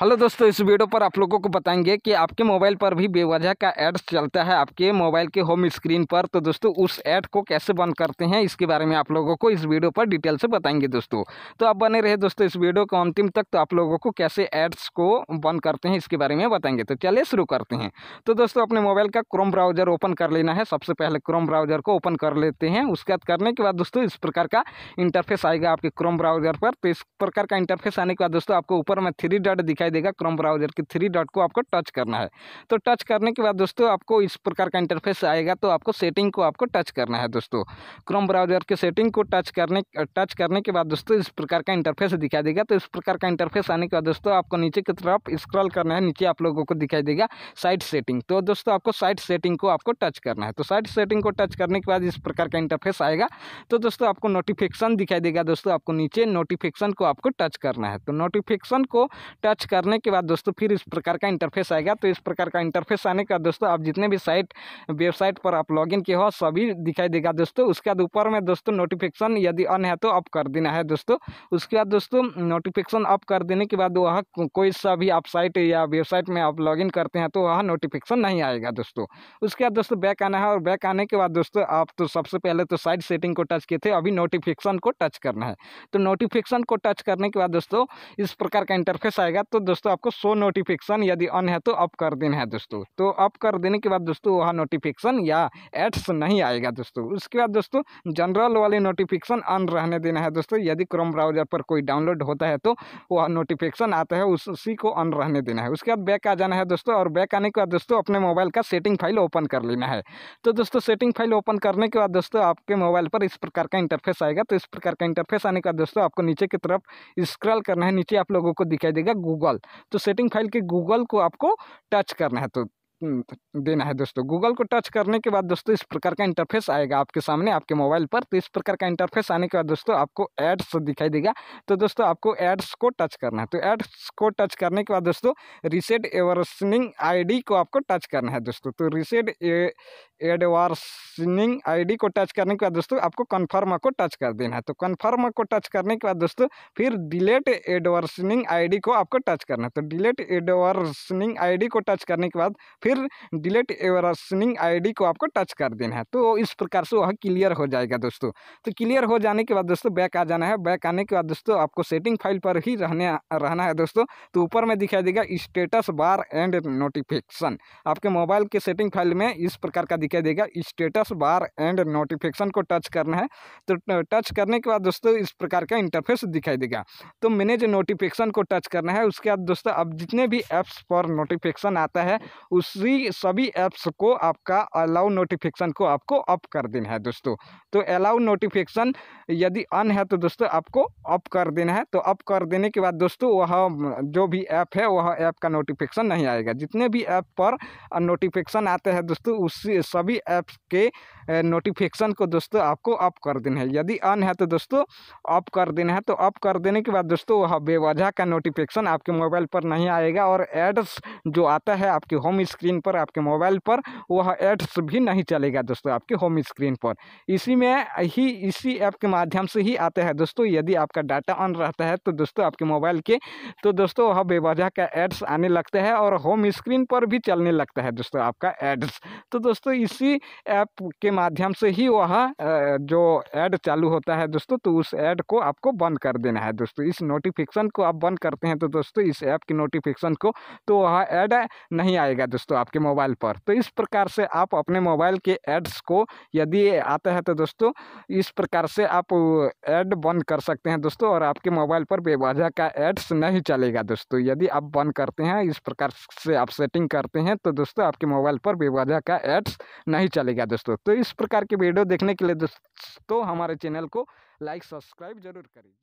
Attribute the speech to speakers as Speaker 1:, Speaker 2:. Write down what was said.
Speaker 1: hello दोस्तों इस video पर आप लोगों को बताएंगे कि आपके मोबाइल पर भी बेवजह का एड्स चलता है आपके मोबाइल के होम स्क्रीन पर तो दोस्तों उस ऐड को कैसे बंद करते हैं इसके बारे में आप लोगों को इस वीडियो पर डिटेल से बताएंगे दोस्तों तो आप बने रहे दोस्तों इस वीडियो को अंतिम तक तो आप लोगों को कैसे एड्स को बंद करते हैं इसके बारे में बताएंगे तो चलिए शुरू करते हैं तो दोस्तों अपने मोबाइल का क्रोम ब्राउजर ओपन कर लेना है सबसे पहले क्रोम ब्राउजर को ओपन कर लेते हैं उसके बाद करने के बाद दोस्तों इस प्रकार का इंटरफेस आएगा आपके क्रोम ब्राउजर पर तो इस प्रकार का इंटरफेस आने के बाद दोस्तों आपको ऊपर में थ्री डट दिखाई दिखाई देगा क्रोम ब्राउजर के थ्री डॉट को आपको टच करना है तो टच करने के बाद दोस्तों आपको इस प्रकार का इंटरफेस आएगा तो आपको सेटिंग को आपको टच करना है दोस्तों क्रोम ब्राउजर के सेटिंग को टच करने टच करने के बाद दोस्तों इस प्रकार का इंटरफेस दिखाई देगा तो इस प्रकार का इंटरफेस आने के बाद दोस्तों आपको नीचे की तरफ स्क्रॉल करना है नीचे आप लोगों को दिखाई देगा साइट सेटिंग तो दोस्तों आपको साइट सेटिंग को आपको टच करना है तो साइट सेटिंग को टच करने के बाद इस प्रकार का इंटरफेस आएगा तो दोस्तों आपको नोटिफिकेशन दिखाई देगा दोस्तों आपको नीचे नोटिफिकेशन को आपको टच करना है तो नोटिफिकेशन को टच कर करने के बाद दोस्तों फिर इस प्रकार का इंटरफेस आएगा तो इस प्रकार का इंटरफेस आने के बाद दोस्तों आप जितने भी साइट वेबसाइट पर आप लॉगिन किए हो सभी दिखाई देगा दोस्तों उसके बाद ऊपर में दोस्तों नोटिफिकेशन यदि अन है तो ऑफ कर देना है दोस्तों उसके बाद दोस्तों नोटिफिकेशन अप कर देने के बाद वह कोई सा भी आप साइट या वेबसाइट में आप लॉगिन करते हैं तो वह नोटिफिकेशन नहीं आएगा दोस्तों उसके बाद दोस्तों बैक आना है और बैक आने के बाद दोस्तों आप तो सबसे पहले तो साइट सेटिंग को टच किए थे अभी नोटिफिकेशन को टच करना है तो नोटिफिकेशन को टच करने के बाद दोस्तों इस प्रकार का इंटरफेस आएगा तो दोस्तों आपको शो नोटिफिकेशन यदि ऑन है तो अप कर देना है दोस्तों तो अप कर देने के बाद दोस्तों वहाँ नोटिफिकेशन या एड्स नहीं आएगा दोस्तों उसके बाद दोस्तों जनरल वाले नोटिफिकेशन ऑन रहने देना है दोस्तों यदि क्रोम ब्राउजर पर कोई डाउनलोड होता है तो वह नोटिफिकेशन आता है उस उसी को ऑन रहने देना है उसके बाद बैक आ जाना है दोस्तों और बैक आने के बाद दोस्तों अपने मोबाइल का सेटिंग फाइल ओपन कर लेना है तो दोस्तों सेटिंग फाइल ओपन करने के बाद दोस्तों आपके मोबाइल पर इस प्रकार का इंटरफेस आएगा तो इस प्रकार का इंटरफेस आने के बाद दोस्तों आपको नीचे की तरफ स्क्रॉल करना है नीचे आप लोगों को दिखाई देगा गूगल फाइल तो सेटिंग फाइल के गूगल को आपको टच करना है तो, हम्म, तो देना है दोस्तों गूगल को टच करने के बाद दोस्तों इस प्रकार का इंटरफेस आएगा आपके सामने आपके मोबाइल पर तो इस प्रकार का इंटरफेस आने के बाद दोस्तों आपको एड्स दिखाई देगा तो दोस्तों आपको एड्स को टच करना है तो एड्स को टच करने के बाद दोस्तों रिसेट एवरसनिंग आईडी को आपको टच करना है दोस्तों तो रिसेट एडवर्सनिंग आई डी को टच करने के बाद दोस्तों आपको कन्फर्म को टच कर देना है तो कन्फर्म को टच करने के बाद दोस्तों फिर डिलेट एडवर्सनिंग डी को आपको टच करना है तो डिलेट एडवर्सनिंग डी को टच करने के बाद फिर डिलेट एडवर्सनिंग डी को आपको टच कर देना है तो इस प्रकार से वह क्लियर हो जाएगा दोस्तों तो क्लियर हो जाने के बाद दोस्तों बैक आ जाना है बैक आने के बाद दोस्तों आपको सेटिंग फाइल पर ही रहने रहना है दोस्तों तो ऊपर में दिखाई देगा स्टेटस बार एंड नोटिफिकेशन आपके मोबाइल के सेटिंग फाइल में इस प्रकार का दिखाई देगा स्टेटस बार एंड नोटिफिकेशन को टच करना है तो टच करने के बाद दोस्तों इस प्रकार का इंटरफेस दिखाई देगा तो मैंने जो नोटिफिकेशन को टच करना है उसके बाद दोस्तों अब जितने भी ऐप्स पर नोटिफिकेशन आता है उसी सभी ऐप्स को आपका अलाउ नोटिफिकेशन को आपको अप कर देना है दोस्तों तो अलाउ नोटिफिकेशन यदि अन है तो दोस्तों आपको अप कर देना है तो अप कर देने के बाद दोस्तों वह जो भी ऐप है वह ऐप का नोटिफिकेशन नहीं आएगा जितने भी ऐप पर नोटिफिकेशन आते हैं दोस्तों उसी सभी ऐप्स के नोटिफिकेशन को दोस्तों आपको ऑफ आप कर देना है यदि अन है तो दोस्तों ऑफ कर देना है तो ऑफ कर देने के बाद दोस्तों वह बेवजह का नोटिफिकेशन आपके मोबाइल पर नहीं आएगा और एड्स जो आता है आपके होम स्क्रीन पर आपके मोबाइल पर वह एड्स भी नहीं चलेगा दोस्तों आपके होम स्क्रीन पर इसी में ही इसी ऐप के माध्यम से ही आता है दोस्तों यदि आपका डाटा ऑन रहता है तो दोस्तों आपके मोबाइल के तो दोस्तों वह बेवजह का एड्स आने लगता है और होम स्क्रीन पर भी चलने लगता है दोस्तों आपका एड्स तो दोस्तों इसी ऐप के माध्यम से ही वह जो ऐड चालू होता है दोस्तों तो उस ऐड को आपको बंद कर देना है दोस्तों इस नोटिफिकेशन को आप बंद करते हैं तो दोस्तों इस ऐप की नोटिफिकेशन को तो वह ऐड नहीं आएगा दोस्तों आपके मोबाइल पर तो इस प्रकार से आप अपने मोबाइल के एड्स को यदि आता है तो दोस्तों इस प्रकार से आप ऐड बंद कर सकते हैं दोस्तों और आपके मोबाइल पर बेवजह का एड्स नहीं चलेगा दोस्तों यदि आप बंद करते हैं इस प्रकार से आप सेटिंग करते हैं तो दोस्तों आपके मोबाइल पर बेवजह का एड्स नहीं चलेगा दोस्तों तो इस प्रकार के वीडियो देखने के लिए दोस्तों तो हमारे चैनल को लाइक सब्सक्राइब जरूर करिए